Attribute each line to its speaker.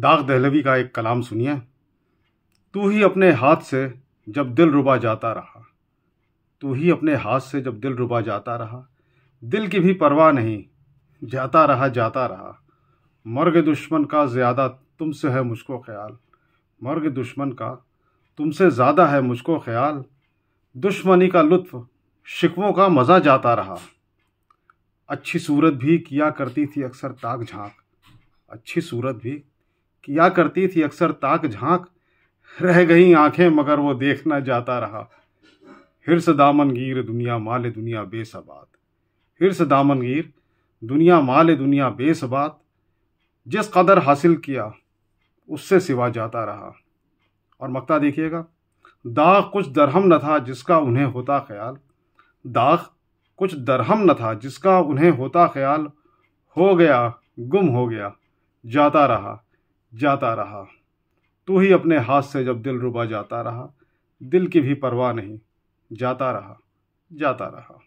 Speaker 1: दाग दहलवी का एक कलाम सुनिए तू ही अपने हाथ से जब दिल रुबा जाता रहा तू ही अपने हाथ से जब दिल रुबा जाता रहा दिल की भी परवाह नहीं जाता रहा जाता रहा मर्ग दुश्मन का ज़्यादा तुमसे है मुझको ख्याल मर्ग दुश्मन का तुमसे ज़्यादा है मुझको ख्याल दुश्मनी का लुत्फ़ शिकवों का मज़ा जाता रहा अच्छी सूरत भी किया करती थी अक्सर ताक झांक अच्छी सूरत भी किया करती थी अक्सर ताक झांक रह गई आंखें मगर वो देखना जाता रहा हिरस दामनगीर दुनिया माल दुनिया बेसबात हिरस दामनगीर दुनिया माल दुनिया बेसबात जिस कदर हासिल किया उससे सिवा जाता रहा और मकता देखिएगा दाग कुछ दरहम न था जिसका उन्हें होता ख्याल दाग कुछ दरहम न था जिसका उन्हें होता ख्याल हो गया गुम हो गया जाता रहा जाता रहा तू ही अपने हाथ से जब दिल रुबा जाता रहा दिल की भी परवाह नहीं जाता रहा जाता रहा